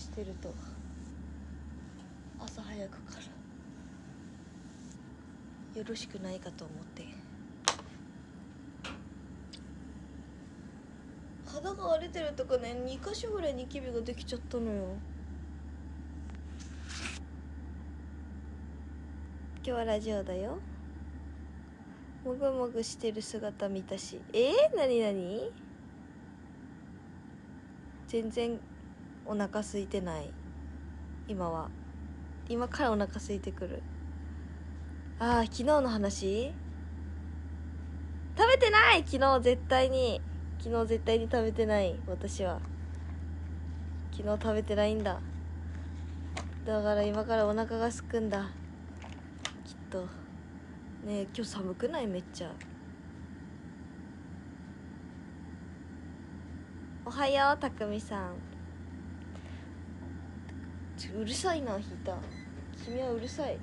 してると朝早くからよろしくないかと思って肌が荒れてるとかね2箇所ぐらいニキビができちゃったのよ今日はラジオだよもぐもぐしてる姿見たしえー、なになに全然お腹空いてない今は今からお腹空いてくるああ昨日の話食べてない昨日絶対に昨日絶対に食べてない私は昨日食べてないんだだから今からお腹がすくんだきっとねえ今日寒くないめっちゃおはようたくみさんちうるさいな引いた君はうるさい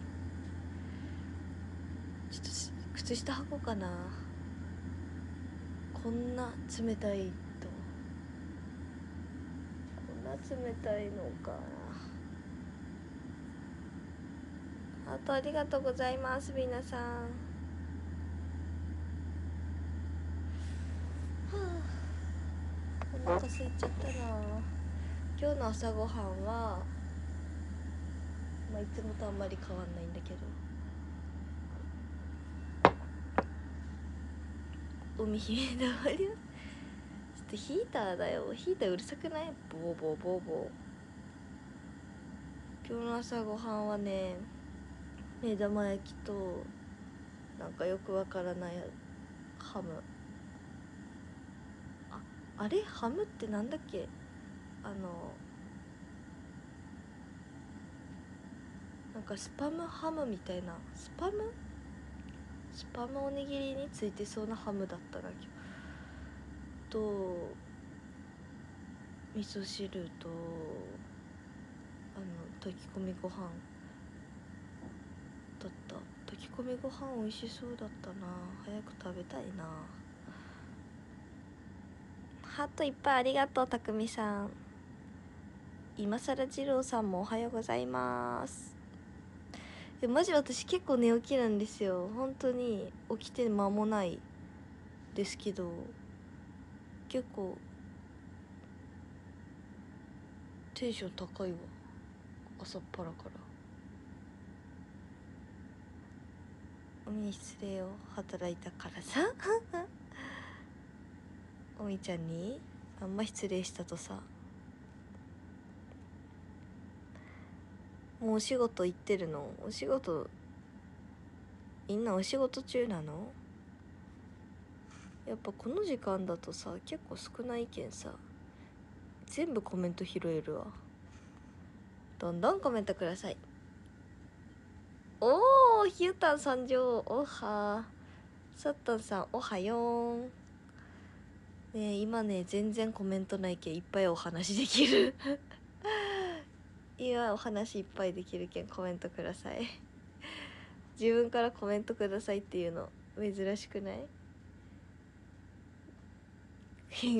ちょっと靴下履こうかなこんな冷たいとこんな冷たいのかなあとありがとうございます皆さんはあお腹すいちゃったな今日の朝ごはんはまあ、いつもとあんまり変わんないんだけど海姫のわりはちょっとヒーターだよヒーターうるさくないボーボーボーボー今日の朝ごはんはね目玉焼きとなんかよくわからないハムああれハムってなんだっけあのなんかスパムハムみたいなスパムスパムおにぎりについてそうなハムだったな今日と味噌汁とあの炊き込みご飯だった炊き込みご飯美味しそうだったな早く食べたいなハートいっぱいありがとうたくみさん今更二郎さんもおはようございますでマジ私結構寝起きなんですよ本当に起きて間もないですけど結構テンション高いわ朝っぱらからみに失礼を働いたからさ おみちゃんにあんま失礼したとさもうお仕事行ってるのお仕事みんなお仕事中なのやっぱこの時間だとさ結構少ないけんさ全部コメント拾えるわどんどんコメントくださいおおひゆたん参上おはさったんさんおはよんね今ね全然コメントないけんいっぱいお話できるいやお話いっぱいできるけんコメントください自分からコメントくださいっていうの珍しくない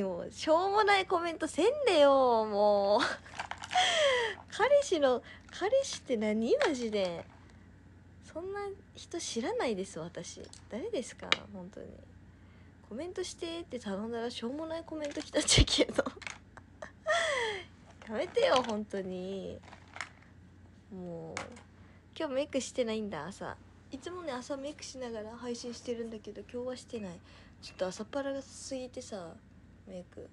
もうしょうもないコメントせんでよもう彼氏の彼氏って何マジでそんな人知らないです私誰ですか本当にコメントしてって頼んだらしょうもないコメント来たっちゃけどやめてよ本当にもう今日メイクしてないんだ朝いつもね朝メイクしながら配信してるんだけど今日はしてないちょっと朝っぱらが過ぎてさメイク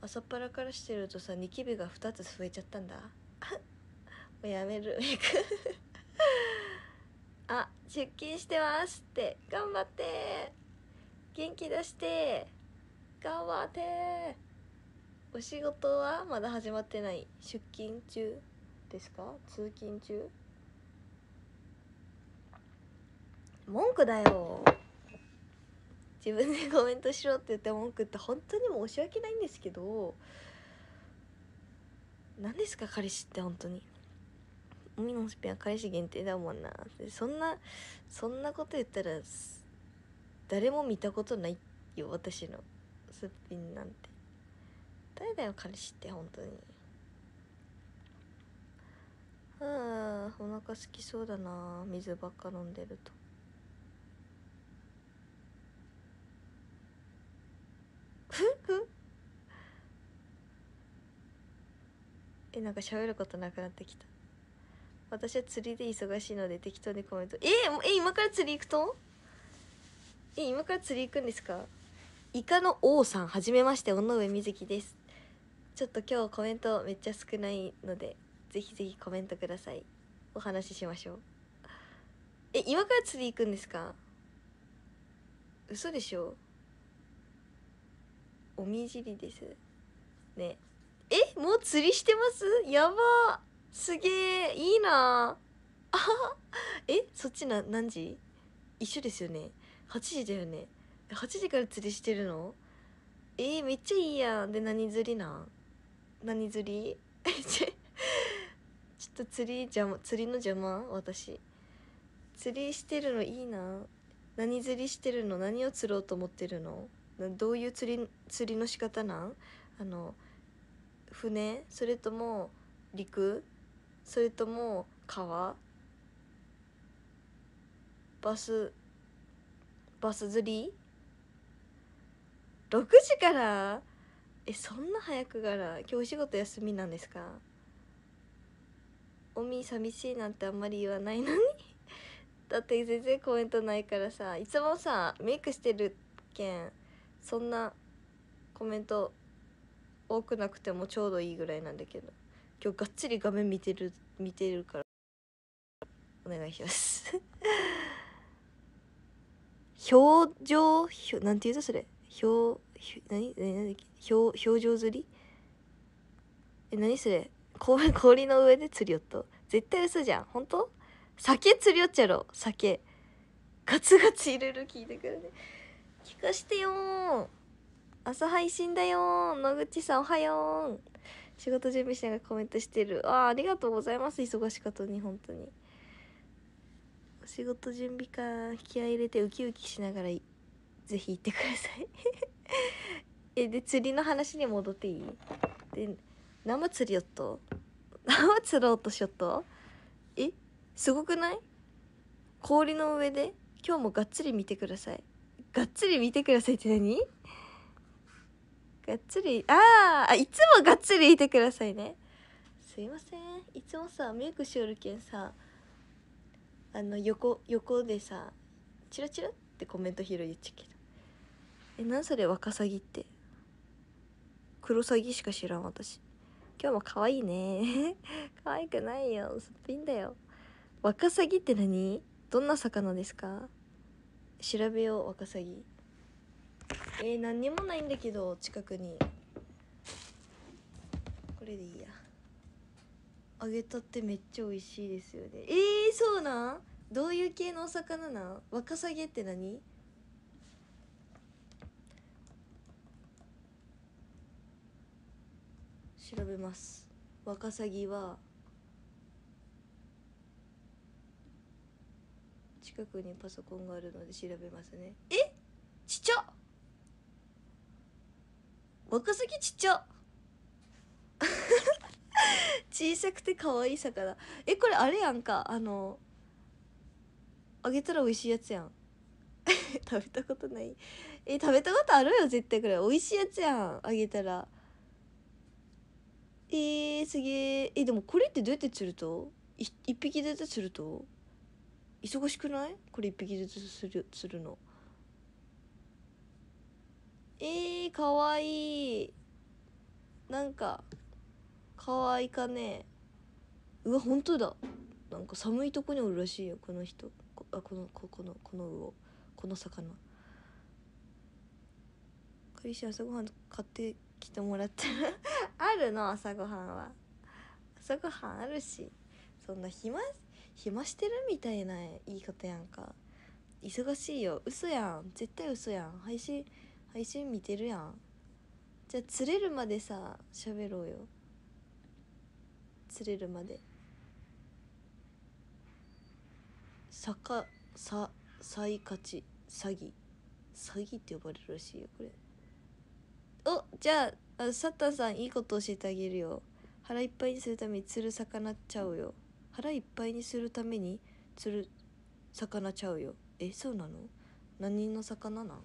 朝っぱらからしてるとさニキビが2つ増えちゃったんだ もうやめるメイク あ出勤してますって頑張って元気出して頑張ってお仕事はまだ始まってない出勤中ですか通勤中文句だよ自分でコメントしろって言って文句って本当に申し訳ないんですけど何ですか彼氏って本当に海のスピンは彼氏限定だもんなそんなそんなこと言ったら誰も見たことないよ私のすっぴんなんて誰だよ彼氏って本当にうんお腹すきそうだな水ばっか飲んでるとえなんか喋ることなくなってきた私は釣りで忙しいので適当にコメントええ今から釣り行くとえ今から釣り行くんですかイカの王さんはじめまして尾上瑞希ですちょっと今日コメントめっちゃ少ないのでぜひぜひコメントくださいお話ししましょうえ今から釣り行くんですか嘘でしょおみじりですねえもう釣りしてますやばすげえいいなあえそっちな何時一緒ですよね8時だよね8時から釣りしてるのえー、めっちゃいいやんで何釣りなん何釣り ちょっと釣り邪魔釣りの邪魔私釣りしてるのいいな何釣りしてるの何を釣ろうと思ってるのどういう釣り釣りの仕方なんあの船それとも陸それとも川バスバス釣り6時からえそんな早くから今日お仕事休みなんですかおみ寂しいなんてあんまり言わないのに だって全然コメントないからさいつもさメイクしてるけんそんなコメント多くなくてもちょうどいいぐらいなんだけど今日がっつり画面見てる見てるからお願いします 表情なんて言うとそれ表何何だっけ表表情釣りえ何それ氷 氷の上で釣りよっと絶対嘘じゃん本当酒釣りよっちゃろ酒ガツガツ入れる聞いてくるね聞かしてよ朝配信だよ野口さんおはよう仕事準備しながらコメントしてるあありがとうございます忙しかったに本当にお仕事準備か気合入れてウキウキしながらぜひ行ってください えで釣りの話に戻っていいで生釣りよっと生釣ろうとしよっとえすごくない氷の上で今日もがっつり見てくださいがっつり見てくださいって何がっつりああいつもがっつりいてくださいねすいませんいつもさメイクしよるけんさあの横横でさチラチラってコメント拾いっちゃうけどえなんそれワカサギってクロサギしか知らん私今日も可愛いね 可愛くないよすっぴんだよワカサギって何どんな魚ですか調べようワカサギえー、何にもないんだけど近くにこれでいいや揚げたってめっちゃ美味しいですよねえー、そうなんどういう系のお魚なんワカサギって何調べますワカサギは近くにパソコンがあるので調べますねえちっちゃワカサギちっちゃ 小さくて可愛い魚えこれあれやんかあのあげたら美味しいやつやん 食べたことないえ食べたことあるよ絶対これ美味しいやつやんあげたら。えー、すげえ。え、でもこれってどうやって釣ると一匹ずつ釣ると忙しくないこれ一匹ずつする、釣るの。えー、かわいい。なんか、かわいかね。うわ、ほんとだ。なんか寒いとこにおるらしいよ、この人。こあ、この、こ、この、この魚。この魚。カリシ朝ごはん買って来てもらってる あるの朝ごはんは朝ごはんあるしそんな暇暇してるみたいな言い方やんか忙しいよ嘘やん絶対嘘やん配信配信見てるやんじゃあ釣れるまでさ喋ろうよ釣れるまでさかささいかち詐欺詐欺って呼ばれるらしいよこれおじゃあサッタさんいいこと教えてあげるよ腹いっぱいにするために釣る魚ちゃうよ腹いっぱいにするために釣る魚ちゃうよえそうなの何の魚なん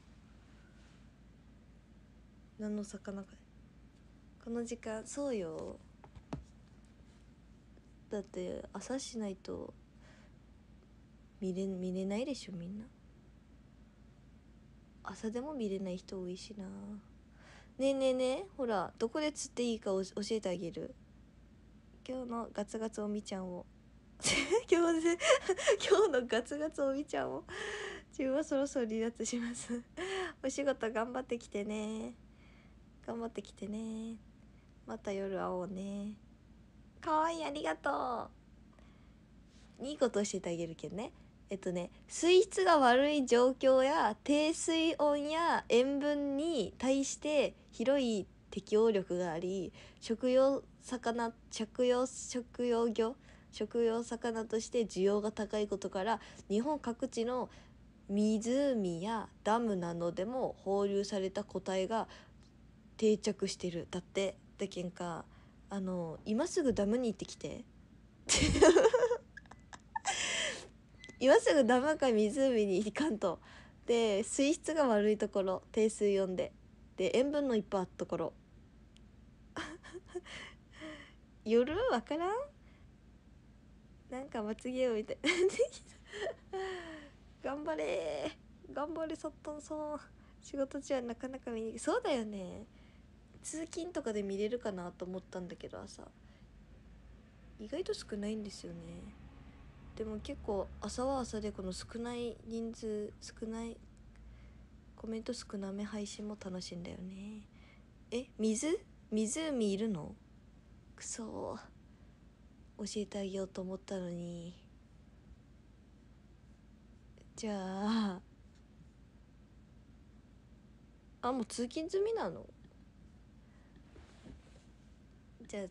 何の魚かこの時間そうよだって朝しないと見れ見れないでしょみんな朝でも見れない人多いしなねえねえねえほらどこで釣っていいか教えてあげる今日のガツガツおみちゃんを 今日のガツガツおみちゃんを自分はそろそろ離脱しますお仕事頑張ってきてね頑張ってきてねまた夜会おうねかわいいありがとういいこと教えてあげるけんねえっとね、水質が悪い状況や低水温や塩分に対して広い適応力があり食用魚着用食用魚食用魚として需要が高いことから日本各地の湖やダムなどでも放流された個体が定着してるだってだけんかあの今すぐダムに行ってきて 今すぐダムか湖に行かんとで水質が悪いところ低水温でで塩分のいっぱいあったから 夜わからんなんかまつげをみたい頑張れ頑張れそっとンさん仕事中はなかなか見にそうだよね通勤とかで見れるかなと思ったんだけど朝意外と少ないんですよねでも結構朝は朝でこの少ない人数少ないコメント少なめ配信も楽しいんだよねえ水湖いるのくそ教えてあげようと思ったのにじゃああもう通勤済みなのじゃあ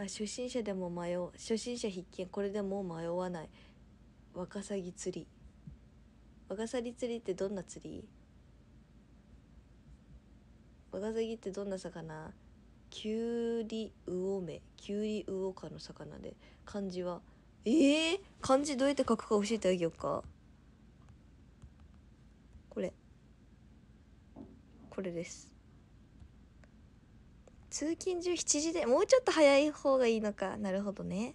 あ初心者でも迷う初心者必見これでもう迷わないワカサギ釣りワガサギ釣りってどんな釣りワガサギってどんな魚キュウリウオメキュウリウオ科の魚で漢字はええー、漢字どうやって書くか教えてあげようかこれこれです通勤中7時でもうちょっと早い方がいいのかなるほどね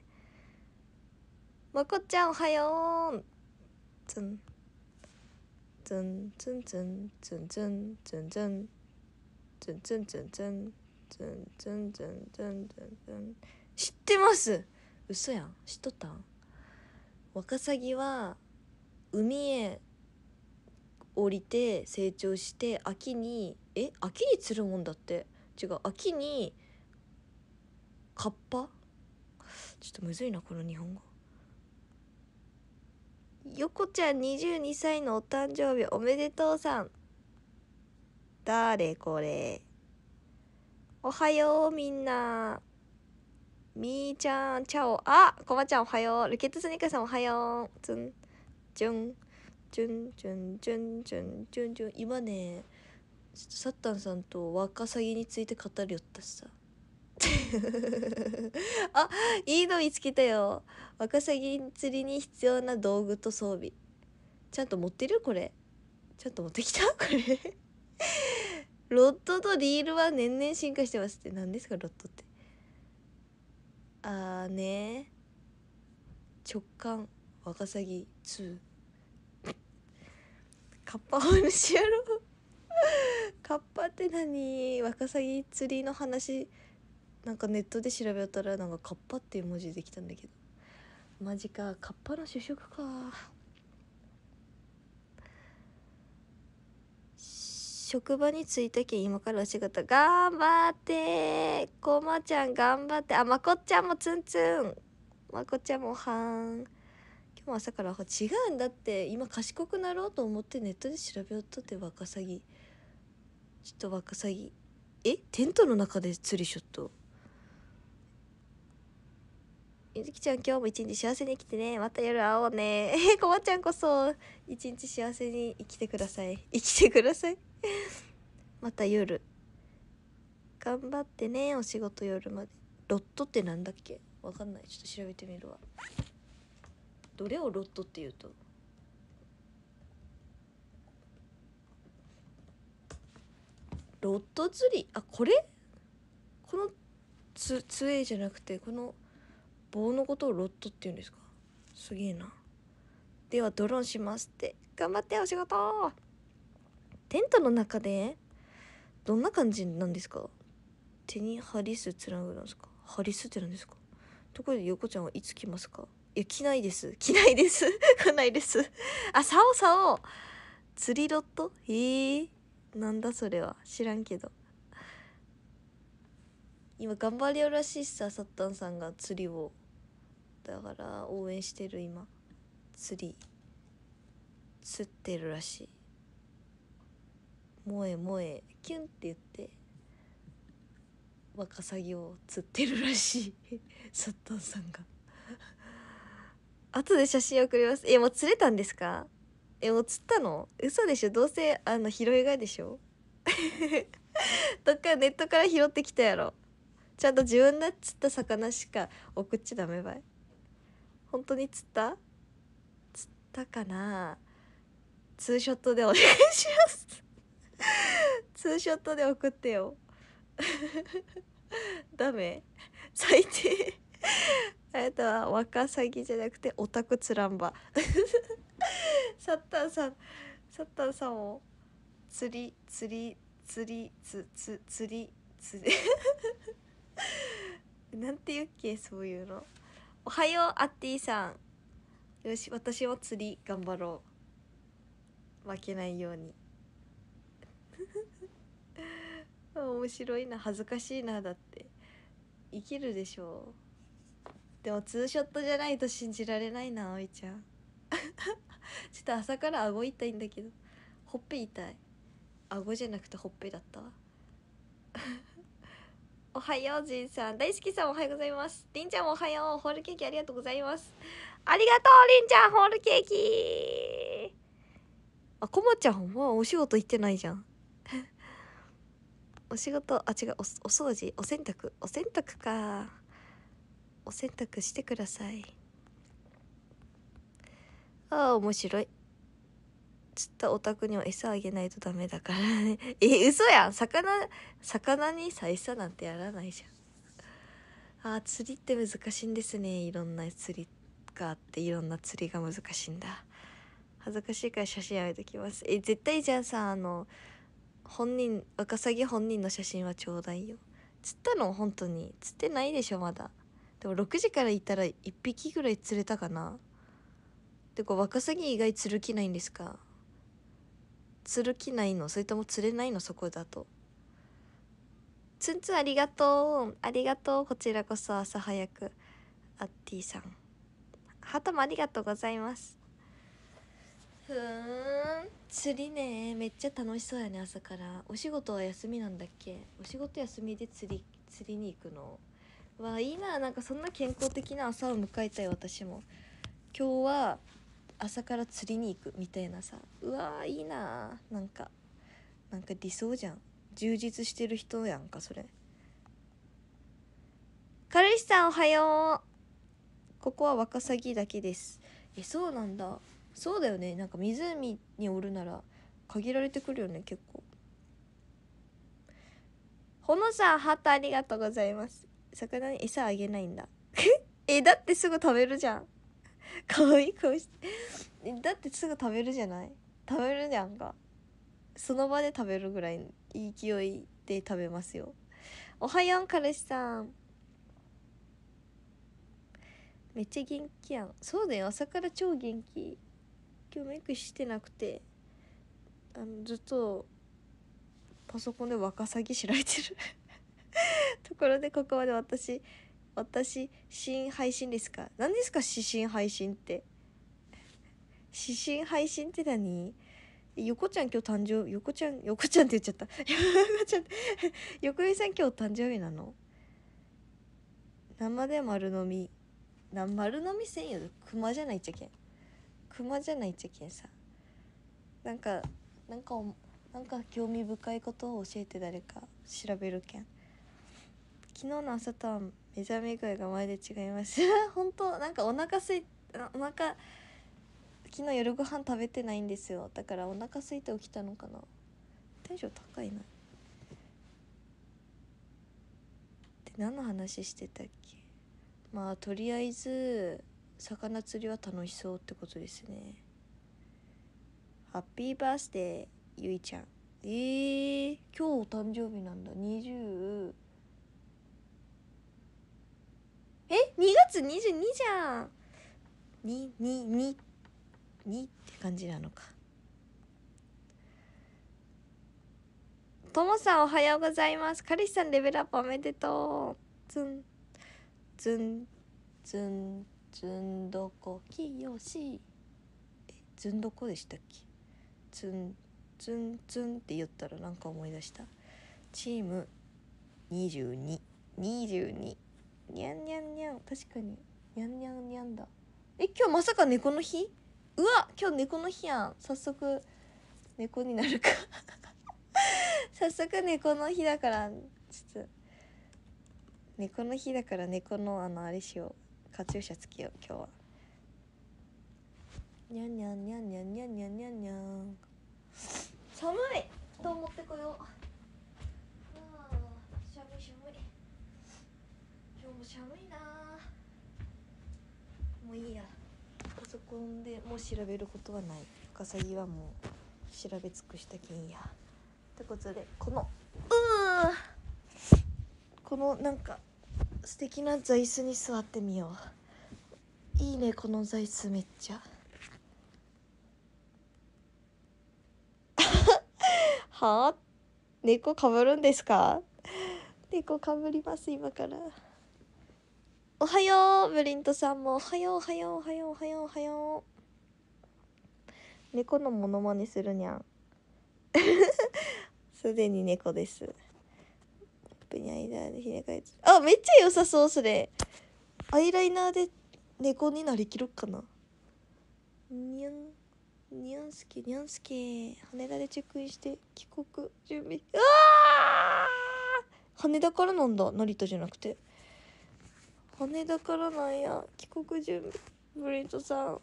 まこちゃんおはようつんツンツンツンツンツンツンツンツンツンツンツンツンツンツンツンツンツン知ってます嘘やん知っとったワカサギは海へ降りて成長して秋にえ秋に釣るもんだって違う秋にカッパちょっとむずいなこの日本語よこちゃん22歳のお誕生日おめでとうさん。誰これ。おはようみんな。みーちゃん、ちゃお。あこまちゃんおはよう。ルケットスニーカーさんおはよう。つん、じゅん、じゅん、じゅん、じゅん、じゅん、じゅん、じゅん。今ね、サッタンさんとワカサギについて語りよったしさ。あ、いいの見つけたよ。ワカサギ釣りに必要な道具と装備。ちゃんと持ってるこれ。ちゃんと持ってきた これロッドとリールは年々進化してますって。何ですか、ロッドって。ああね直感、ワカサギ2。カッパお主やろ。カッパって何ワカサギ釣りの話。なんかネットで調べよたらなんか「カッパ」っていう文字できたんだけどマジかカッパの主食か職場に着いたけ今からお仕事頑張ってこまちゃん頑張ってあまこっちゃんもツンツンまこっちゃんもはん今日も朝から違うんだって今賢くなろうと思ってネットで調べようとってワカサギちょっとワカサギえテントの中で釣りショットゆずきちゃん今日も一日幸せに生きてね。また夜会おうね。ええ、こまちゃんこそ、一日幸せに生きてください。生きてください。また夜。頑張ってね、お仕事夜まで。ロットってなんだっけわかんない。ちょっと調べてみるわ。どれをロットって言うとロット釣りあこれこのつ杖じゃなくてこの棒のことをロットって言うんですかすげえな。ではドローンしますって。頑張ってお仕事テントの中でどんな感じなんですか手にハリスつなぐんですかハリスって何ですかところで横ちゃんはいつ来ますかいや、着ないです。着ないです。来ないです。あ、竿竿釣りロットえー、なんだそれは。知らんけど。今頑張りよらしいさ、サッタンさんが釣りを。だから応援してる今釣り釣ってるらしい萌え萌えキュンって言ってワカサギを釣ってるらしい サッタンさんが後で写真送りますえもう釣れたんですかえもう釣ったの嘘でしょどうせあの拾いがいでしょ どっかネットから拾ってきたやろちゃんと自分が釣った魚しか送っちゃダメばい本当に釣った釣ったかなツーショットでお願いします ツーショットで送ってよ ダメ最低あなたはワカサギじゃなくてオタクつらんば サッタンさんサッタンさんを釣り釣り釣りつつ釣り釣りなんて言うっけそういうのおはようアッティさんよし私も釣り頑張ろう負けないように 面白いな恥ずかしいなだって生きるでしょうでもツーショットじゃないと信じられないな葵ちゃん ちょっと朝から顎痛いんだけどほっぺ痛い顎じゃなくてほっぺだったわおはようじんさん大好きさんおはようございますりんちゃんおはようホールケーキありがとうございますありがとうりんちゃんホールケーキあこまちゃんはお仕事行ってないじゃん お仕事あ違うおお掃除お洗濯お洗濯かお洗濯してくださいああ面白い釣ったお宅には餌あげないとダメだからね え、嘘やん魚、魚にさ、餌なんてやらないじゃん。ああ、釣りって難しいんですね。いろんな釣りがあって、いろんな釣りが難しいんだ。恥ずかしいから写真やめときます。え、絶対じゃあさ、あの、本人、ワカサギ本人の写真はちょうだいよ。釣ったの本当に。釣ってないでしょ、まだ。でも6時からいたら1匹ぐらい釣れたかな。てかワカサギ以外釣る気ないんですか釣る気ないのそれとも釣れないのそこだと。ツンツンありがとうありがとうこちらこそ朝早くあっティさんハトもありがとうございますふーん釣りねめっちゃ楽しそうやね朝からお仕事は休みなんだっけお仕事休みで釣り釣りに行くのわあいいななんかそんな健康的な朝を迎えたい私も今日は朝から釣りに行くみたいなさうわーいいなーなんかなんか理想じゃん充実してる人やんかそれ彼氏さんおはようここはワカサギだけですえそうなんだそうだよねなんか湖におるなら限られてくるよね結構ほのさんハートありがとうございます魚に餌あげないんだえだってすぐ食べるじゃん 可愛い顔してだってすぐ食べるじゃない食べるじゃんかその場で食べるぐらいいい勢いで食べますよおはよう彼氏さんめっちゃ元気やんそうだよ朝から超元気今日メイクしてなくてあのずっとパソコンでワカサギ知られてる ところでここまで私私、新配信ですか何ですか指針配信って。指針配信って何横ちゃん今日誕生日、横ちゃん、横ちゃんって言っちゃった。横ちゃん、横井さん今日誕生日なの生で丸飲み。な丸飲みせんよ。熊じゃないっちゃけん。熊じゃないっちゃけんさ。なんか、なんか、なんか興味深いことを教えて誰か調べるけん。昨日の朝とは目覚め声がまるで違います 本当なんかお腹すいお腹昨日夜ご飯食べてないんですよだからお腹空いて起きたのかなテンション高いなで何の話してたっけまあとりあえず魚釣りは楽しそうってことですねハッピーバースデーゆいちゃんえー、今日お誕生日なんだ20え2月22じゃん222って感じなのかともさんおはようございます彼氏さんレベルアップおめでとうつンつンつンつンどこきよしえつンどこでしたっけつンつンつンって言ったらなんか思い出したチーム2222 22にゃんにゃんにゃん確かににゃんにゃんにゃんだえ今日まさか猫の日うわ今日猫の日やん早速猫になるか 早速猫の日だからちょっと猫の日だから猫のあのあれしようカチューシャつけよう今日はにゃんにゃんにゃんにゃんにゃんにゃんにゃんにゃん寒い布団持ってこよう寒いなもういいやパソコンでもう調べることはない深さぎはもう調べ尽くしたきんやってことでこのうーこのなんか素敵な座椅子に座ってみよういいねこの座椅子めっちゃ はあ猫かぶるんですか猫かぶります今から。おはようブリントさんもおはようおはようおはようおはようおはよう猫のモノマネするにゃん すでに猫ですペニアイーでひねかつあめっちゃ良さそうそれアイライナーで猫になりきるかなにゃんにゃんすけにゃんすけ羽田でチェックインして帰国準備うわ羽田からなんだ成田じゃなくて羽田からなんや帰国準備ブリトさん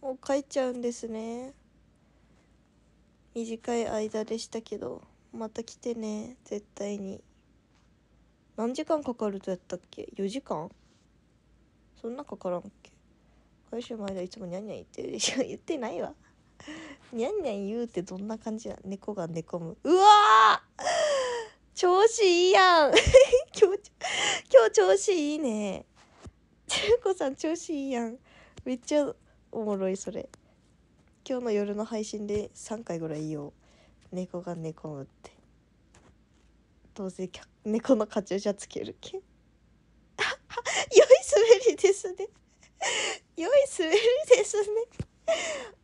もう帰っちゃうんですね短い間でしたけどまた来てね絶対に何時間かかるとやったっけ4時間そんなかからんっけ返し前間いつもニャンニャン言ってるでしょ 言ってないわニャンニャン言うってどんな感じや猫が寝込むうわー調子いいやん 今日、今日調子いいね。ちゅうこさん調子いいやん。めっちゃおもろい、それ。今日の夜の配信で3回ぐらい言おう。猫が寝込むって。どうせ猫のカチューシャつけるけ。良い滑りですね良い滑りですね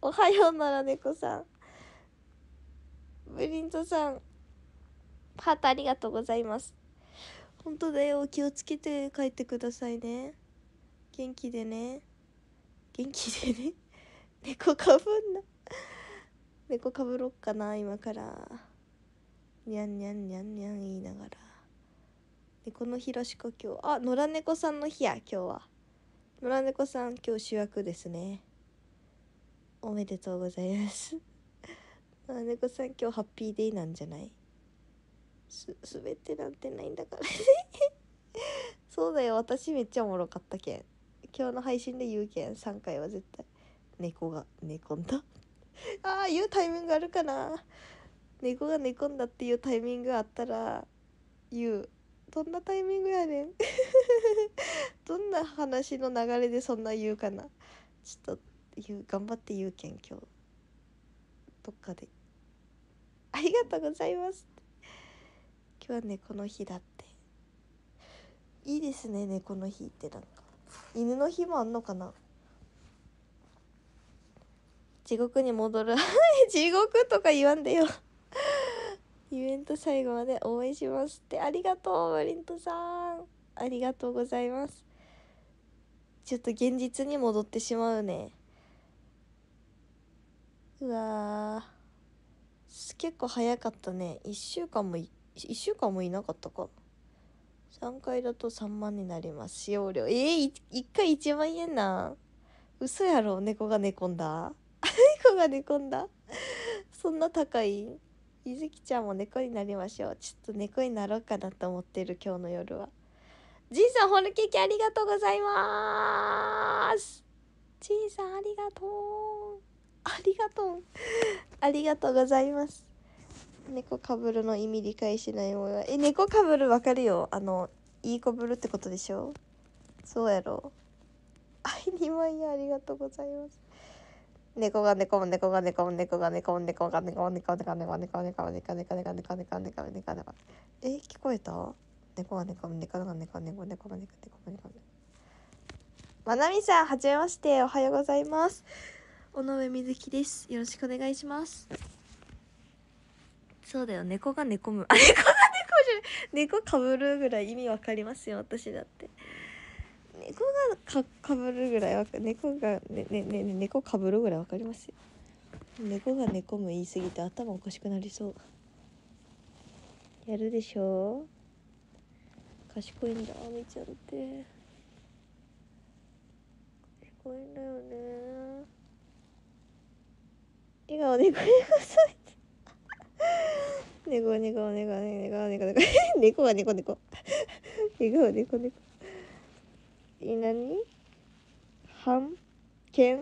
おはようなら猫さん。ブリントさん。ハートありがとうございます。本当だよ。気をつけて帰ってくださいね。元気でね。元気でね。猫かぶんな。猫かぶろっかな、今から。にゃんにゃんにゃんにゃん言いながら。猫の日らしか今日。あ、野良猫さんの日や、今日は。野良猫さん、今日主役ですね。おめでとうございます。野良猫さん、今日ハッピーデイなんじゃないす滑ってなんてないんだから そうだよ私めっちゃおもろかったけん今日の配信で言うけん3回は絶対猫が寝込んだ ああいうタイミングあるかな猫が寝込んだっていうタイミングあったら言うどんなタイミングやねん どんな話の流れでそんな言うかなちょっと言う頑張って言うけん今日どっかでありがとうございます今日は猫の日だっていいですね猫の日ってなんか犬の日もあんのかな地獄に戻る 地獄とか言わんでよイベント最後まで応援しますってありがとうマリントさんありがとうございますちょっと現実に戻ってしまうねうわ結構早かったね1週間も1週間もいなかったか3回だと3万になります使用料えー、1回1万円な嘘やろ猫が寝込んだ 猫が寝込んだそんな高いゆずきちゃんも猫になりましょうちょっと猫になろうかなと思ってる今日の夜はじいさんホールケーキありがとうございますじいさんありがとうありがとうありがとうございます猫かぶるの意味理解しないもんえ、猫かぶるわかるよ。あの、いい子ぶるってことでしょそうやろ。あ、ありがとうございます。猫が猫も猫が猫も猫が猫も猫が猫も猫が猫も猫が猫が猫が猫が猫が猫が猫が猫が猫が猫が猫が猫が猫が猫が猫が猫が猫がまなみさん、はじめまして。おはようございます。尾上瑞希です。よろしくお願いします。そうだよ猫が猫む あ猫が猫じゃない猫かぶるぐらい意味わかりますよ私だって猫がかかぶるぐらいわか猫がねねね猫かぶるぐらいわかりますよ猫が猫も言い過ぎて頭おかしくなりそうやるでしょ賢いんだあみちゃんって賢いんだよね笑顔でくなさい猫猫猫猫猫猫猫猫は猫猫猫は猫猫え何半券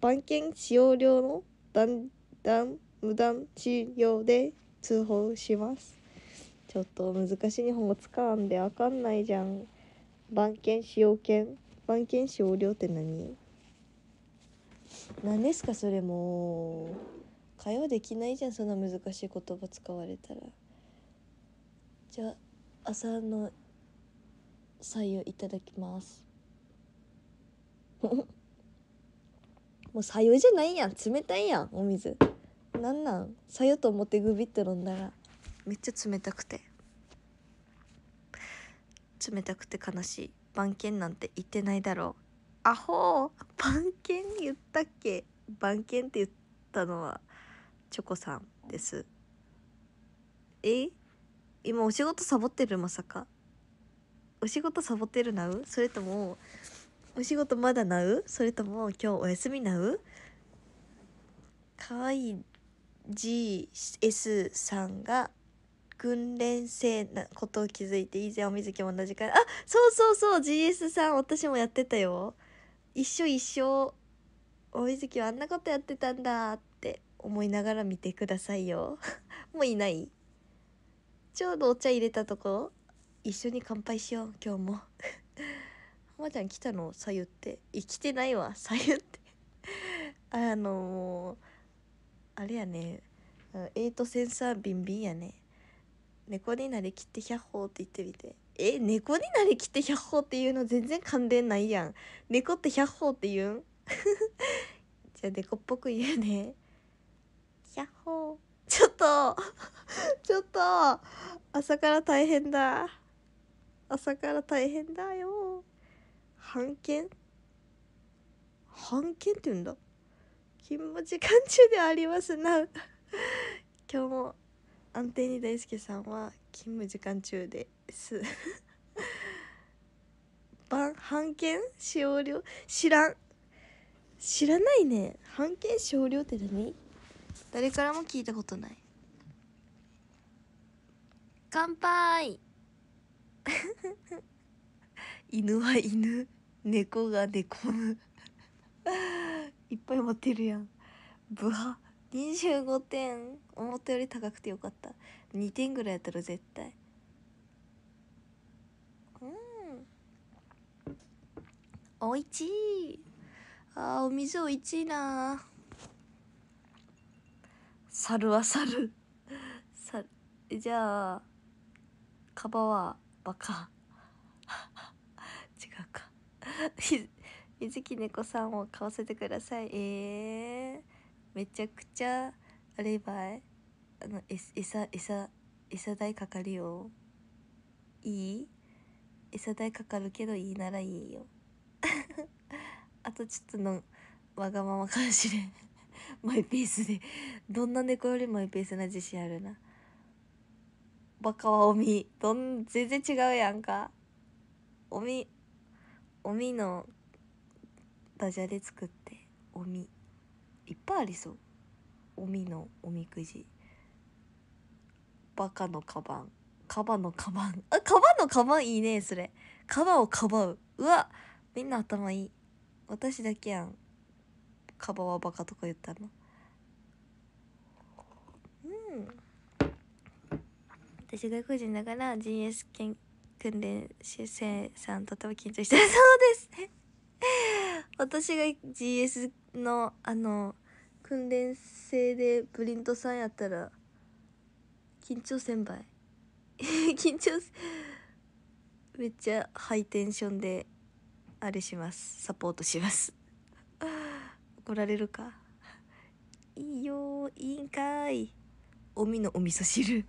番犬使用料の断断無断使用で通報しますちょっと難しい日本語使わんでわかんないじゃん番犬使用券番犬使用料って何何ですかそれも会話できないじゃんそんな難しい言葉使われたらじゃあ朝の採用いただきます もう採用じゃないやん冷たいやんお水なんなん採用と思ってグビって飲んだらめっちゃ冷たくて冷たくて悲しい番犬なんて言ってないだろうアホ番犬言ったっけ番犬って言ったのはチョコさんです。え今お仕事サボってるまさかお仕事サボってるなうそれともお仕事まだなうそれとも今日お休みなうかわいい GS さんが訓練生なことを気づいて以前お水木も同じからあそうそうそう GS さん私もやってたよ一緒一緒お水木はあんなことやってたんだって思いながら見てくださいよ。もういないちょうどお茶入れたとこ一緒に乾杯しよう、今日も。は まちゃん来たのさゆって。生きてないわ、さゆって。あのー、あれやね、エイトセンサービンビンやね。猫になりきって百歩って言ってみて。え、猫になりきって百歩って言うの全然関連ないやん。猫って百歩って言うんじゃあ猫っぽく言うね。やッホーちょっと ちょっと朝から大変だ朝から大変だよ半券半券って言うんだ勤務時間中でありますな今日も安定に大輔さんは勤務時間中です晩半券使用料知らん知らないね半券使用料って何誰からも聞いたことない乾杯犬は犬猫が猫むいっぱい持ってるやんぶは25点思ったより高くてよかった2点ぐらいやったら絶対うんおいちいあーお水おいちいなあ猿は猿さじゃあカバはバカ 違うかひ水木猫さんを買わせてくださいえー、めちゃくちゃあればいあのえ餌餌餌代かかるよいい餌代かかるけどいいならいいよ あとちょっとのわがままかもしれん マイペースでどんな猫よりマイペースな自信あるなバカはおみどん全然違うやんかおみおみのダジャレ作っておみいっぱいありそうおみのおみくじバカのカバンカバのカバンあカバのカバンいいねそれカバをかばううわみんな頭いい私だけやんカバはバカとか言ったのうん私外国人だから GS 研訓練生さんとても緊張してそうですね 私が GS のあの訓練生でプリントさんやったら緊張せんばい 緊張せめっちゃハイテンションであれしますサポートします来られるかいいよいいんかいおみのお味噌汁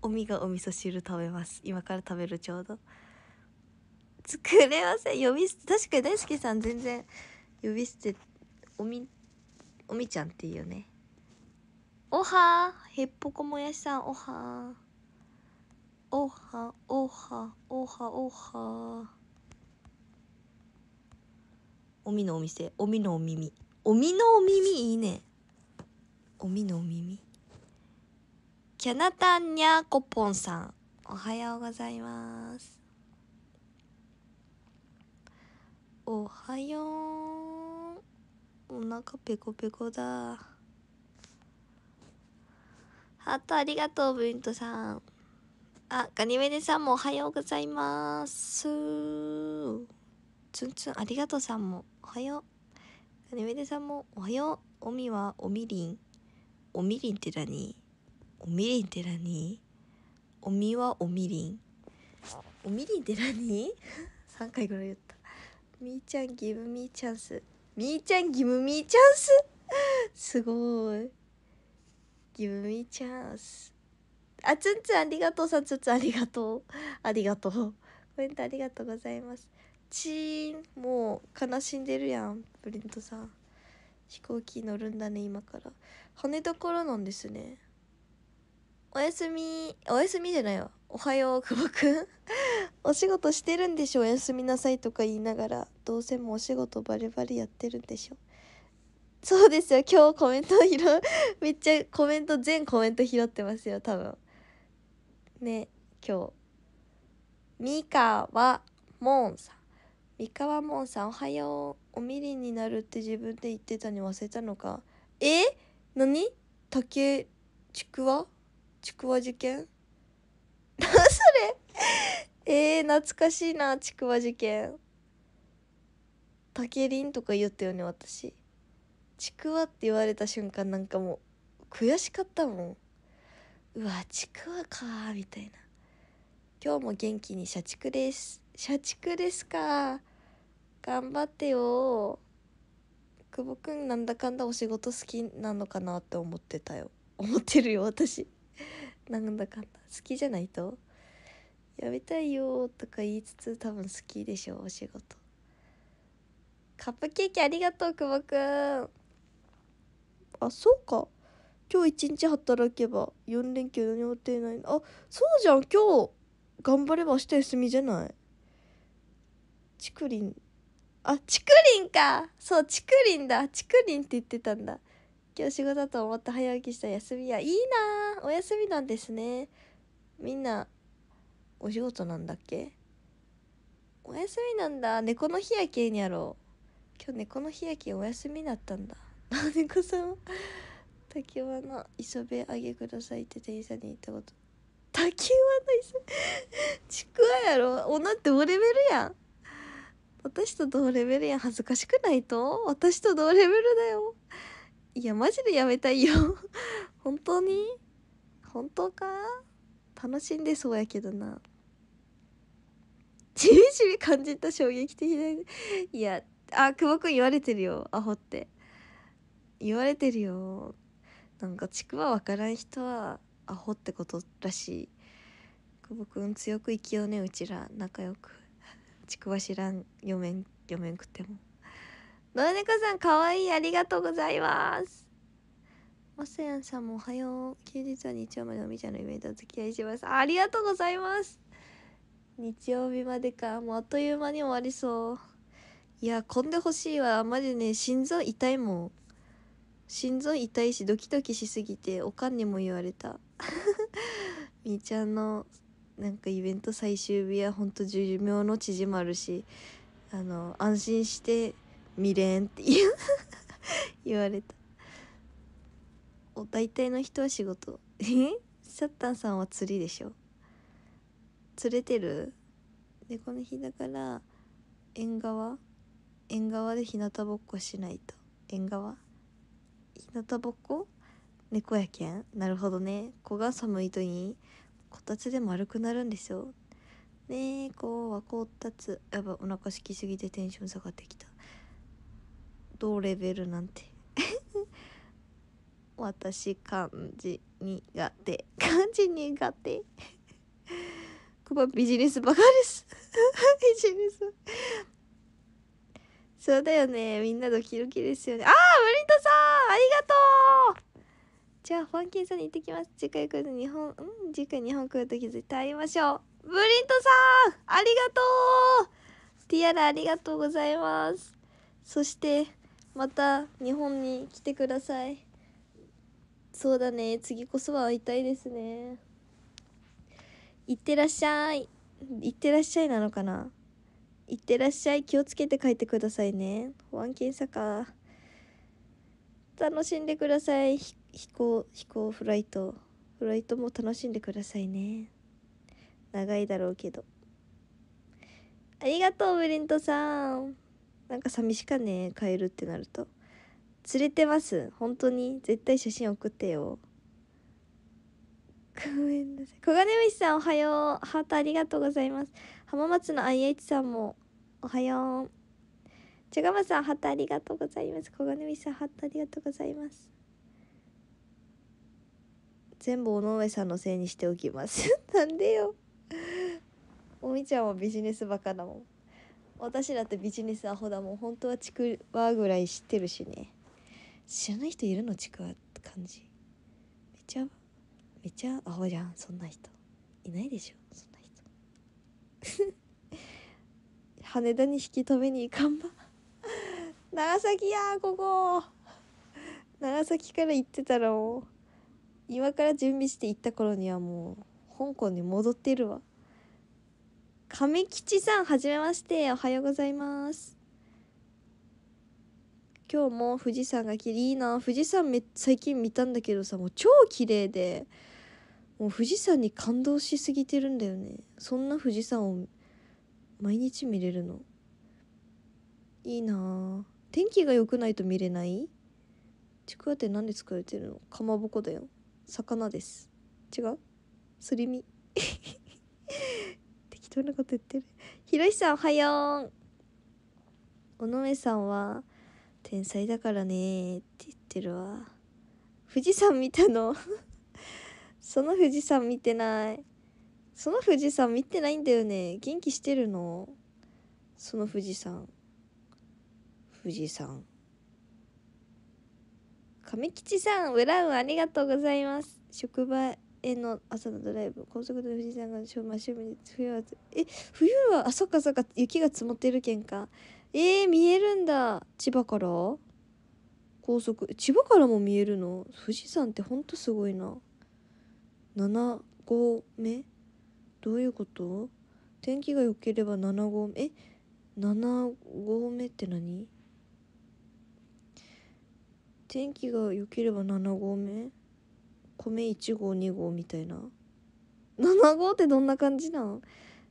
おみがお味噌汁食べます今から食べるちょうど作れません呼び捨て確かに大輔さん全然呼び捨ておみおみちゃんっていうよねおはへっぽこもやしさんおはおはおはおはおはおみのお店おみのお耳おみのお耳いいね。おみのお耳。キャナタンニャーコポンさん、おはようございます。おはよう。お腹ペコペコだ。ハートありがとう、ブイントさん。あ、ガニメデさんもおはようございます。ツンツンありがとうさんもおはよう。金さんもおはよう。おみはおみりん。おみりんって何おみりんって何おみはおみりん。おみりんって何 ?3 回ぐらい言った。みーちゃんギブミーチャンス。みーちゃんギブミーチャンス すごい。ギブミーチャンス。あ、つんつんありがとうさん、つんつんありがとう。ありがとう。コメントありがとうございます。チーン、もう悲しんでるやん。プリントさん飛行機乗るんだね今から羽田からなんですねおやすみおやすみじゃないわおはよう久保くん お仕事してるんでしょおやすみなさいとか言いながらどうせもお仕事バリバリやってるんでしょそうですよ今日コメント拾う めっちゃコメント全コメント拾ってますよ多分ね今日三河もんさん三河もんさんおはようおみりんになるって自分で言ってたに忘れたのかえ何竹ちくわちくわ受験それ えー、懐かしいなちくわ受験竹林とか言ったよね私ちくわって言われた瞬間なんかもう悔しかったもんうわちくわかーみたいな今日も元気に社畜です社畜ですか頑張ってよ久保くんなんだかんだお仕事好きなのかなって思ってたよ 思ってるよ私 なんだかんだ好きじゃないとやめたいよとか言いつつ多分好きでしょお仕事カップケーキありがとう久保くんあそうか今日一日働けば4連休何も定ないあそうじゃん今日頑張れば明日休みじゃないちくりんあ、竹林かそう、竹林だ竹林って言ってたんだ。今日仕事だと思って早起きした休みや。いいなお休みなんですね。みんな、お仕事なんだっけお休みなんだ。猫の日焼けにゃろう。今日猫の日焼けお休みだったんだ。猫さん竹輪の磯辺あげくださいって店員さんに言ったこと。竹輪の磯辺、ちくわやろ女っておレベルやん。私と同レベルや恥ずかしくないと私と同レベルだよ。いや、マジでやめたいよ 本当に本当か楽しんでそうやけどな。じみじみ感じた衝撃的だね。いや、あ、久保くん言われてるよ。アホって。言われてるよ。なんか、ちくわわからん人はアホってことらしい。久保くん強く生きようね、うちら。仲良く。ちくわ知らん。読めん、読めんくっても。野猫さん、かわいい。ありがとうございます。おせやんさんもおはよう。休日は日曜までおみちゃんのイベントお付き合いします。ありがとうございます。日曜日までか。もうあっという間に終わりそう。いや、混んでほしいわ。マジね、心臓痛いもん。心臓痛いし、ドキドキしすぎて、おかんにも言われた。みーちゃんのなんかイベント最終日はほんと寿命の縮まるしあの安心して未練って言 言われたお大体の人は仕事えシャッターさんは釣りでしょ釣れてるでこの日だから縁側縁側で日向ぼっこしないと縁側日向ぼっこ猫やけんなるほどね子が寒いといいこたつで丸くなるんですよ。猫はこたつ。やば、お腹すきすぎてテンション下がってきた。同レベルなんて。私、漢字苦手。漢字苦手。クマビジネスバカです。ビジネス。そうだよね。みんなドキドキですよね。ああ、ウリントさんありがとうじゃあ本気さんに行ってきます次回来ると日本うん次回日本来ると気づいて会いましょうブリントさんありがとうティアラありがとうございますそしてまた日本に来てくださいそうだね次こそは会いたいですねいってらっしゃいいってらっしゃいなのかないってらっしゃい気をつけて帰ってくださいね保安検査か楽しんでください飛飛行飛行フライトフライトも楽しんでくださいね長いだろうけどありがとうブリントさんなんか寂しかね帰るってなると連れてます本当に絶対写真送ってよごめんなさい小金虫さんおはようハートありがとうございます浜松の IH さんもおはようちゃがまさんハートありがとうございます小金虫さんハートありがとうございます全部尾上さんのせいにしておきます なんでよおみちゃんはビジネスバカだもん私だってビジネスアホだもん本当はちくわぐらい知ってるしね知らない人いるのちくわって感じめちゃめちゃアホじゃんそんな人いないでしょそんな人 羽田に引き止めに行かんば長崎やここ長崎から行ってたらう今から準備して行った頃にはもう香港に戻ってるわ亀吉さんはじめましておはようございます今日も富士山がきれいいな富士山め最近見たんだけどさもう超綺麗でもう富士山に感動しすぎてるんだよねそんな富士山を毎日見れるのいいな天気が良くないと見れないちくわって何で作られてるのかまぼこだよ魚です違うすり身 適当なこと言ってるひろしさんおはよう尾上さんは天才だからねって言ってるわ富士山見たの その富士山見てないその富士山見てないんだよね元気してるのその富士山富士山亀吉さん、ブラウンありがとうございます。職場への朝のドライブ、高速で富士山が真正面に冬は、え、冬は、あ、そっかそっか、雪が積もってるけんか。えー、見えるんだ。千葉から高速。千葉からも見えるの富士山ってほんとすごいな。7合目どういうこと天気が良ければ7合目え7合目って何天気が良ければ7合目米1合2合みたいな7合ってどんな感じなん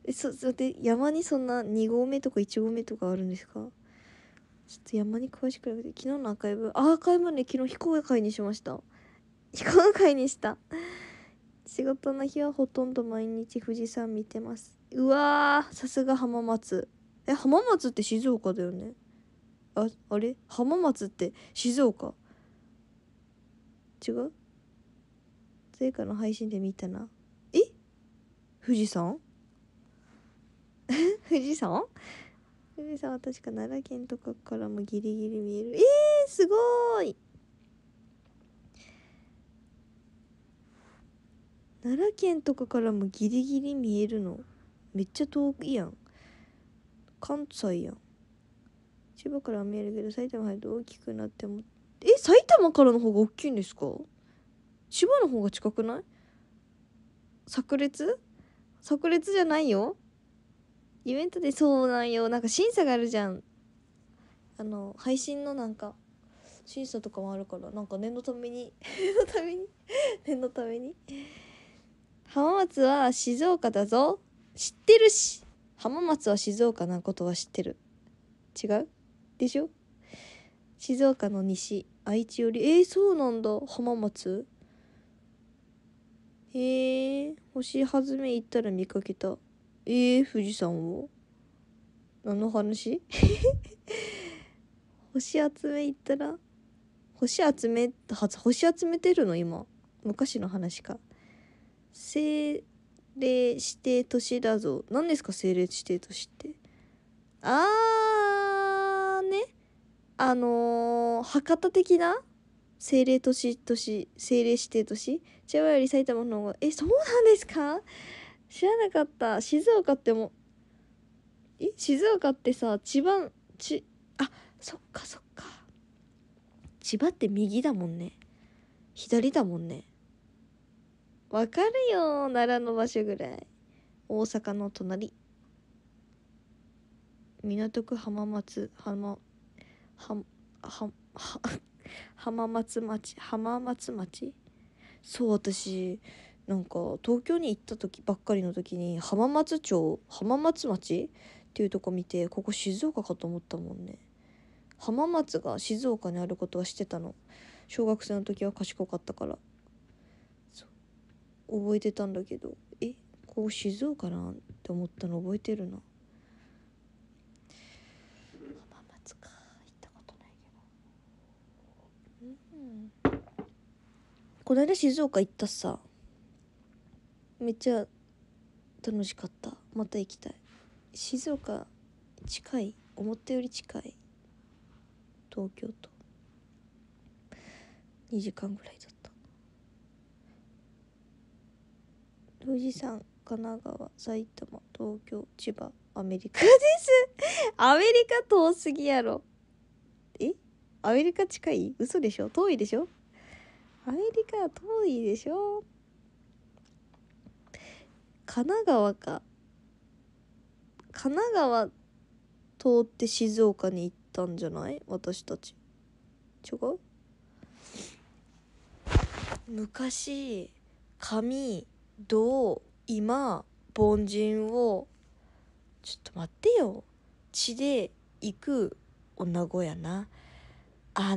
えそそで山にそんな2合目とか1合目とかあるんですかちょっと山に詳しくなくて昨日のアーカイブアーカイブね昨日非公開にしました非公開にした仕事の日はほとんど毎日富士山見てますうわさすが浜松え浜松って静岡だよねああれ浜松って静岡違う誰かの配信で見たなえ富士山富士山富士山は確か奈良県とかからもギリギリ見えるえー、すごい奈良県とかからもギリギリ見えるのめっちゃ遠いやん関西やん千葉から見えるけど埼玉入ると大きくなってもえ埼玉からの方が大きいんですか千葉の方が近くない炸裂炸裂じゃないよイベントでそうなんよなんか審査があるじゃんあの配信のなんか審査とかもあるからなんか念のために念のために念のために浜松は静岡だぞ知ってるし浜松は静岡なことは知ってる違うでしょ静岡の西愛知よりえー、そうなんだ浜松へえー、星初め行ったら見かけたえー、富士山を何の話 星集め行ったら星集め星集めてるの今昔の話か政令指定都市だぞ何ですか政令指定都市ってあああのー、博多的な政令都市都市政令指定都市千葉より埼玉の方がえそうなんですか知らなかった静岡ってもえ静岡ってさ千葉ちあそっかそっか千葉って右だもんね左だもんねわかるよ奈良の場所ぐらい大阪の隣港区浜松浜はは浜松町浜松町そう私なんか東京に行った時ばっかりの時に浜松町浜松町っていうとこ見てここ静岡かと思ったもんね浜松が静岡にあることはしてたの小学生の時は賢かったから覚えてたんだけどえここ静岡なんて思ったの覚えてるなこの静岡行ったさめっちゃ楽しかったまた行きたい静岡近い思ったより近い東京と2時間ぐらいだった富士山神奈川埼玉東京千葉アメリカですアメリカ遠すぎやろえアメリカ近い嘘でしょ遠いでしょアメリカは遠いでしょ神奈川か神奈川通って静岡に行ったんじゃない私たち違う昔どう、今凡人をちょっと待ってよ血で行く女子やな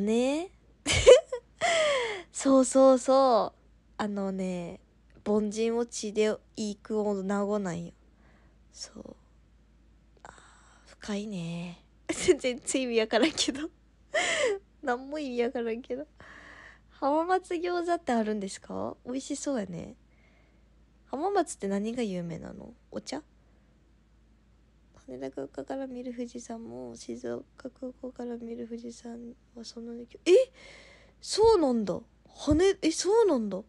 姉 そうそうそうあのね凡人を血でいくを和なんよそうあ深いね 全然意味わからんけど 何も意味わからんけど浜松餃子ってあるんですか美味しそうやね浜松って何が有名なのお茶羽田空港から見る富士山も静岡空港から見る富士山はそのえそうなんだ羽えそうなんだ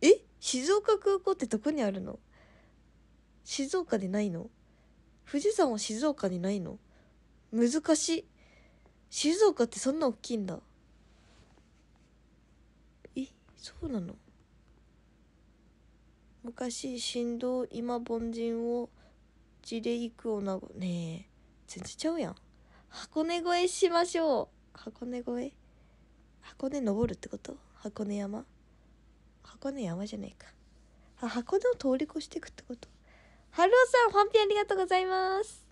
え静岡空港ってどこにあるの静岡でないの富士山は静岡にないの難しい静岡ってそんな大きいんだえそうなの昔神道今凡人を地で行く女子ねえ全然ちゃうやん箱根越えしましょう箱根越え箱根登るってこと箱根山箱根山じゃないかあ箱根を通り越していくってことるおさんピンありがとうございます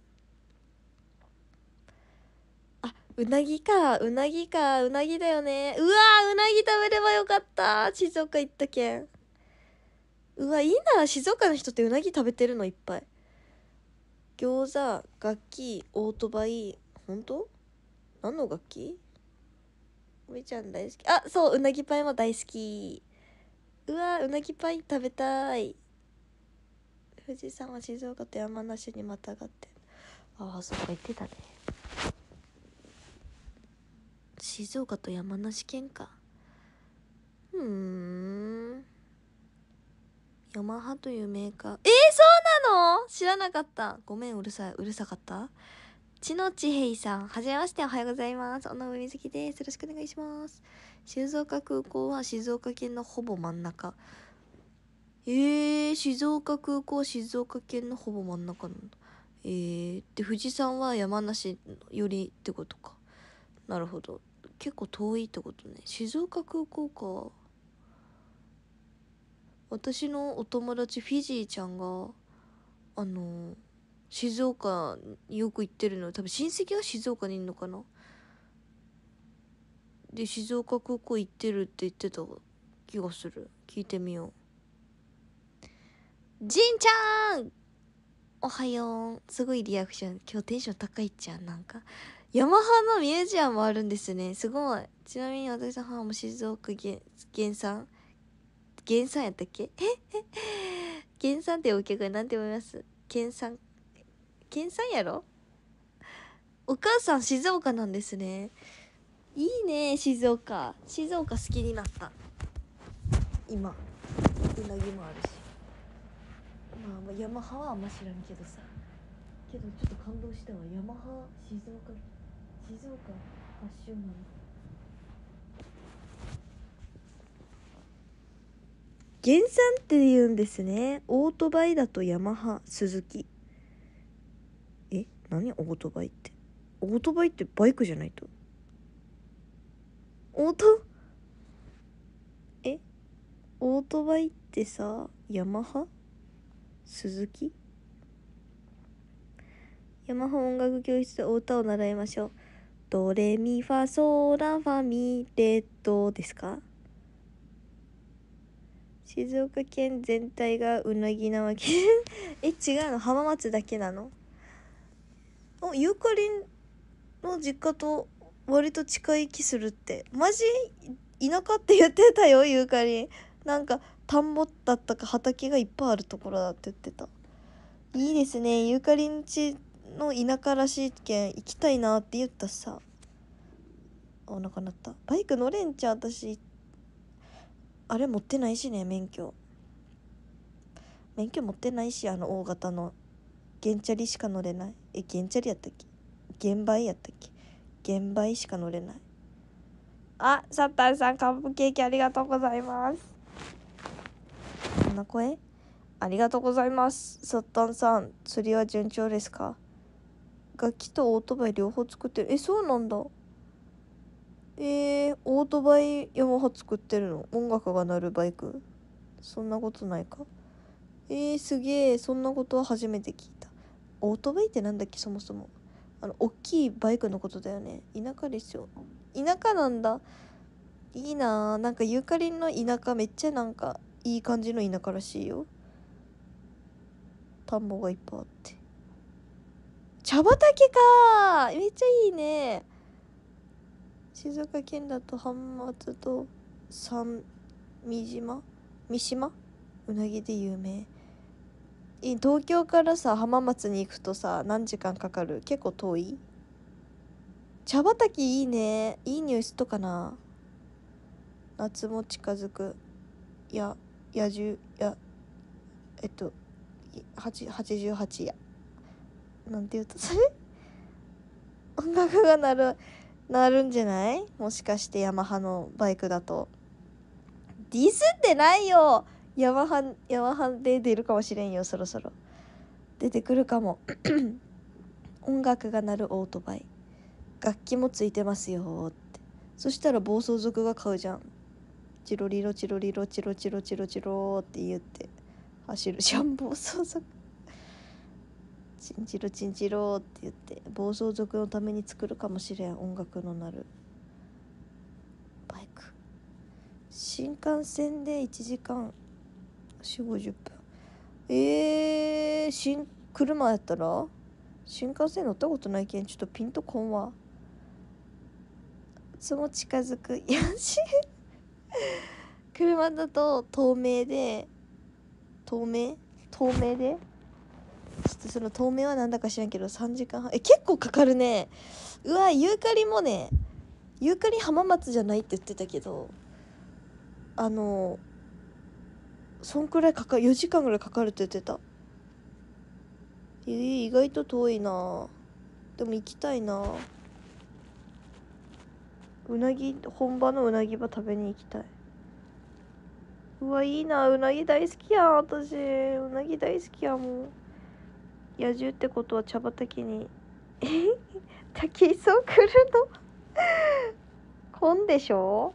あうなぎかうなぎかうなぎだよねうわうなぎ食べればよかった静岡行ったけんうわいいな静岡の人ってうなぎ食べてるのいっぱい餃子楽器オートバイ本当何の楽器みちゃん大好き。あ、そう、うなぎパイも大好き。うわうなぎパイ食べたい。富士山は静岡と山梨にまたがって。ああ、そっか、言ってたね。静岡と山梨県か。うん。ヤマハというメーカー。えー、そうなの知らなかった。ごめん、うるさい。うるさかったちのちへいさん、はじめましておはようございます。女上みずきです。よろしくお願いします。静岡空港は静岡県のほぼ真ん中。えー、静岡空港は静岡県のほぼ真ん中なんだ。えー、で、富士山は山梨よりってことか。なるほど。結構遠いってことね。静岡空港か。私のお友達フィジーちゃんが、あのー静岡よく行ってるの多分親戚は静岡にいるのかなで静岡空港行ってるって言ってた気がする聞いてみようじんちゃんおはようすごいリアクション今日テンション高いじゃんなんかヤマハのミュージアムあるんですねすごいちなみに私の母も静岡原原産原産やったっけえ原産ってお客なんて思います原産さんやろお母さん静岡なんですねいいね静岡静岡好きになった今うなぎもあるしまあ、ヤマハはあんま知らんけどさけどちょっと感動したわヤマハ静岡静岡発祥なのさんって言うんですねオートバイだとヤマハスズキ何オートバイってオートバイってバイクじゃないとオートえオートバイってさヤマハ鈴木ヤマハ音楽教室でお歌を習いましょうドレミファソラファミレドですか静岡県全体がうなぎなわけ え違うの浜松だけなのおゆうかりんの実家と割と近い気するってマジ田舎って言ってたよゆーかりんなんか田んぼだったか畑がいっぱいあるところだって言ってたいいですねゆーかりんちの田舎らしいけん行きたいなって言ったさお腹なったバイク乗れんちゃ私あれ持ってないしね免許免許持ってないしあの大型の原チャリしか乗れないえ現チャリやったっけ現売やったっけ現売しか乗れないあサッタンさんカップケーキありがとうございますこんな声ありがとうございますサッタンさん釣りは順調ですか楽器とオートバイ両方作ってるえそうなんだえー、オートバイヤマハ作ってるの音楽が鳴るバイクそんなことないかえー、すげえそんなことは初めて聞いオートバイってなんだっけそもそもあの大きいバイクのことだよね田舎ですよ田舎なんだいいなーなんかゆかりんの田舎めっちゃなんかいい感じの田舎らしいよ田んぼがいっぱいあって茶畑かめっちゃいいね静岡県だと浜松と三三島三島うなぎで有名東京からさ浜松に行くとさ何時間かかる結構遠い茶畑いいねいい匂いすとかな夏も近づくいや野獣やえっと88やなんて言うとそれ音楽 が鳴る鳴るんじゃないもしかしてヤマハのバイクだとディスってないよヤマハヤマハで出るかもしれんよそろそろ出てくるかも 音楽が鳴るオートバイ楽器もついてますよってそしたら暴走族が買うじゃんチロリロチロリロチロチロチロチロって言って走るじゃん暴走族チンチロチンチロって言って暴走族のために作るかもしれん音楽の鳴るバイク新幹線で1時間4 5 0分えー、新車やったら新幹線乗ったことないけんちょっとピンとこんわいつも近づくやし 車だと透明で透明透明でちょっとその透明はなんだか知らんけど3時間半え結構かかるねうわユーカリもねユーカリ浜松じゃないって言ってたけどあのそんくらいかか4時間ぐらいかかるって言ってたえ意外と遠いなでも行きたいなうなぎ本場のうなぎば食べに行きたいうわいいなうなぎ大好きや私うなぎ大好きやもう野獣ってことは茶畑にえ 滝磯来るのこ んでしょ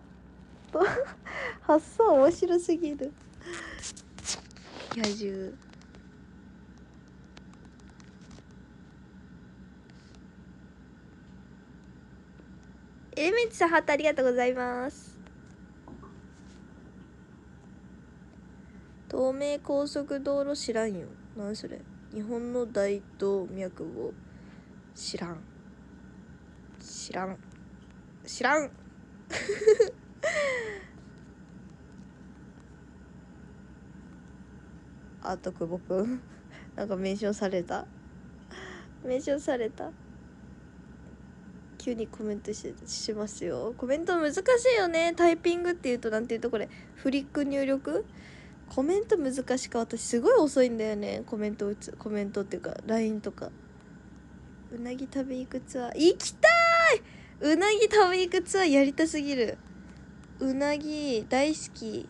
発想面白すぎる。野獣エレメンさんハートありがとうございます東名高速道路知らんよ何それ日本の大動脈を知らん知らん知らん あと久保くん なんか名称された名称された急にコメントししますよコメント難しいよねタイピングっていうと何ていうとこれフリック入力コメント難しか私すごい遅いんだよねコメント打つコメントっていうか LINE とかうなぎ食べ行くツアー行きたいうなぎ食べ行くツアーやりたすぎるうなぎ大好き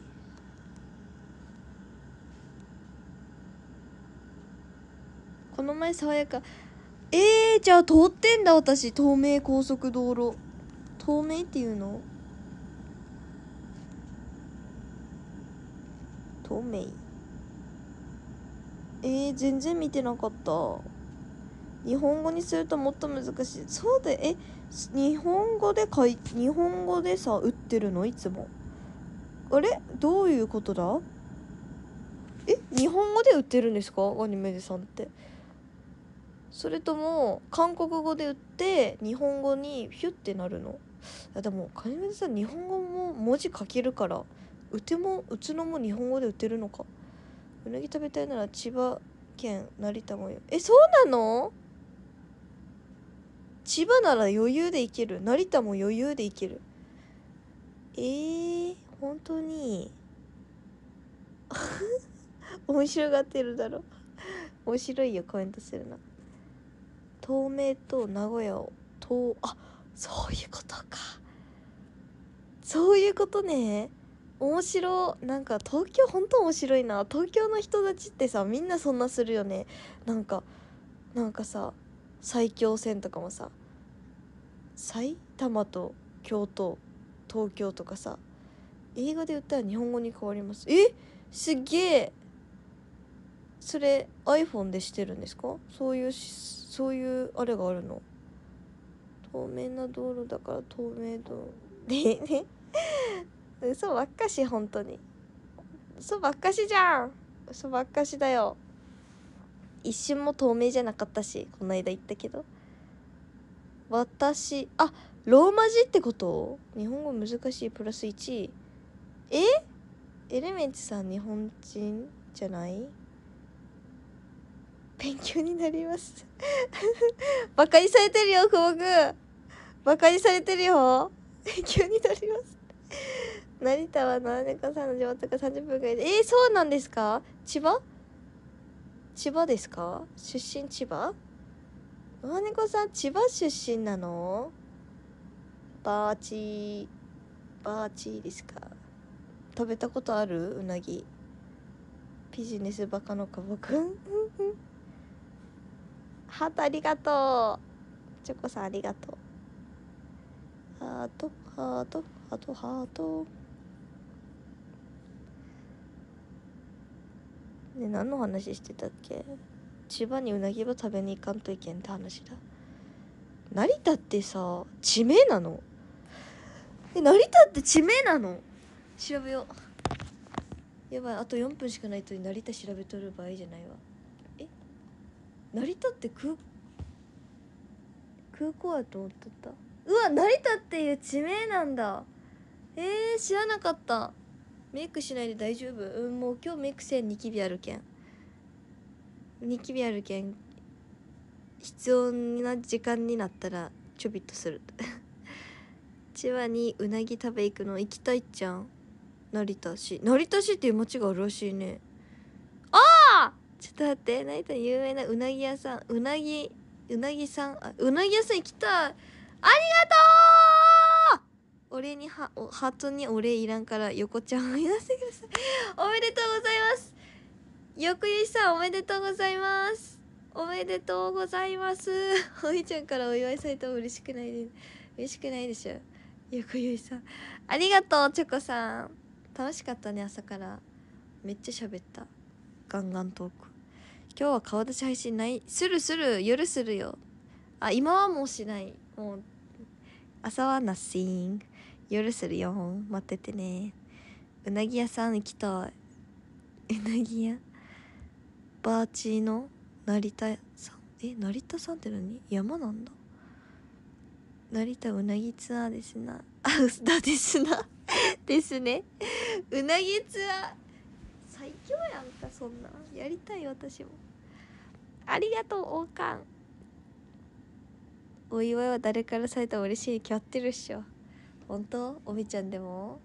この前爽やかえー、じゃあ通ってんだ私東名高速道路東名っていうの東名えー、全然見てなかった日本語にするともっと難しいそうでえ日本語で書い日本語でさ売ってるのいつもあれどういうことだえ日本語で売ってるんですかアニメでさんってそれとも韓国語で売って日本語にヒュッてなるのあでも金水さん日本語も文字書けるからうてもうつのも日本語で売ってるのかうなぎ食べたいなら千葉県成田もよえそうなの千葉なら余裕で行ける成田も余裕で行けるえー、本当に 面白がってるだろ面白いよコメントするな東名と名古屋を東あそういうことかそういうことね面白なんか東京ほんと面白いな東京の人たちってさみんなそんなするよねなんかなんかさ埼京線とかもさ埼玉と京都東京とかさ英語で言ったら日本語に変わりますえすげえそれ iPhone でしてるんですかそういうそういうあれがあるの透明な道路だから透明度でね 嘘ばっかし本当に嘘ばっかしじゃん嘘ばっかしだよ一瞬も透明じゃなかったしこの間言ったけど私あローマ字ってこと日本語難しいプラス1えエレメンツさん日本人じゃない勉強になりますバカにされてるよ、久保くん。バカにされてるよ。勉強になります成田は七猫さんの地元が30分ぐらいで。えー、そうなんですか千葉千葉ですか出身千葉七猫さん、千葉出身なのバーチー。バーチーですか食べたことあるうなぎ。ビジネスバカのカボくん。ハートありがとう。チョコさんありがとう。ハート、ハート、ハート、ハート。ね、何の話してたっけ千葉にうなぎば食べに行かんといけんって話だ。成田ってさ、地名なのえ、成田って地名なの調べよう。やばい、あと4分しかないと成田調べとる場合じゃないわ。成田って空空港やと思っとったうわ成田っていう地名なんだえー、知らなかったメイクしないで大丈夫うんもう今日メイクせんニキビあるけんニキビあるけん必要な時間になったらちょびっとする 千葉にうなぎ食べ行くの行きたいっちゃん成田市成田市っていう町があるらしいねああちょっと待って成田有名なうなぎ屋さんうなぎうなぎさんあうなぎ屋さん行きたいありがとうお礼にはおハートにお礼いらんから横ちゃんを言わせてくださいおめでとうございますよくゆしさんおめでとうございますおめでとうございますおいちゃんからお祝いされたら嬉しくないで嬉しくないでしょ横ゆいさんありがとうチョコさん楽しかったね朝からめっちゃ喋ったガンガントーク今日は顔出し配信ないするする夜するよあ今はもうしないもう朝はナッシン夜するよ待っててねうなぎ屋さん行きたいうなぎ屋バーチーの成田さんえ成田さんって何山なんだ成田うなぎツアーですなあだですなですねうなぎツアー最強やんかそんなやりたい私もありがとう王冠お祝いは誰からされたら嬉しいに決まってるっしょ本当おみちゃんでも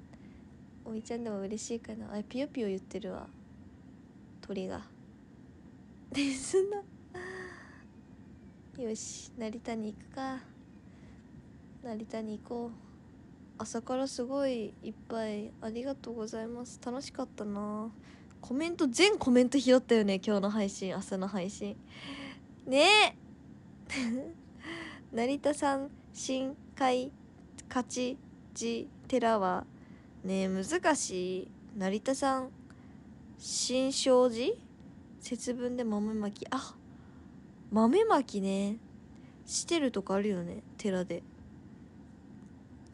おみちゃんでも嬉しいかなあピヨピヨ言ってるわ鳥がですんなよし成田に行くか成田に行こう朝からすごいいっぱいありがとうございます楽しかったなコメント全コメント拾ったよね今日の配信明日の配信ねえ 成田さん深海勝ち寺寺はね難しい成田さん新勝寺節分で豆まきあ豆まきねしてるとこあるよね寺で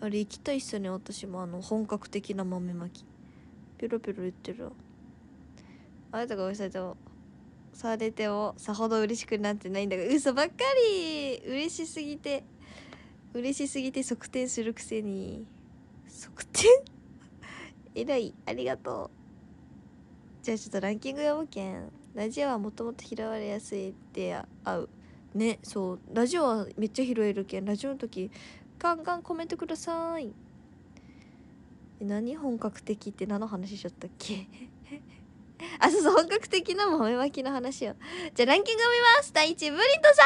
あれ行きたいっすよね私もあの本格的な豆まきピロピロ言ってるわあなたがおっしゃってもされてもさほど嬉しくなってないんだが嘘ばっかり嬉しすぎて嬉しすぎて測定するくせに測定えらいありがとうじゃあちょっとランキング読むけんラジオはもともと拾われやすいって合うねそうラジオはめっちゃ拾えるけんラジオの時ガンガンコメントください何本格的って何の話しちゃったっけあ、そうそう、本格的な豆まきの話を。じゃあランキング見ます第1位、ブリントさ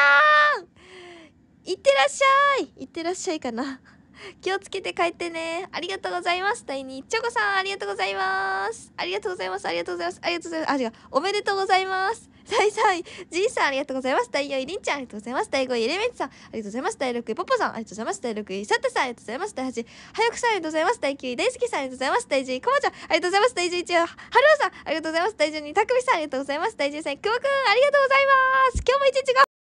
んいってらっしゃいいってらっしゃいかな。気をつけて帰ってね。ありがとうございます。第2位、チョコさんありがとうございます。ありがとうございます。ありがとうございます。ありがとうございます。あ、違う、おめでとうございます。サイサイ、じいさんありがとうございます。第4位、りんちゃんありがとうございます。第5位、エレメンチさんありがとうございます。第6位、ポポさんありがとうございます。第6位、サタさんありがとうございます。第8位、はやくさんありがとうございます。第9位、大好きさんありがとうございます。第10位、こまちゃんありがとうございます。第11位、はるおさんありがとうございます。第12位、たくみさんありがとうございます。第13位、くまくんありがとうございます。今日も一日が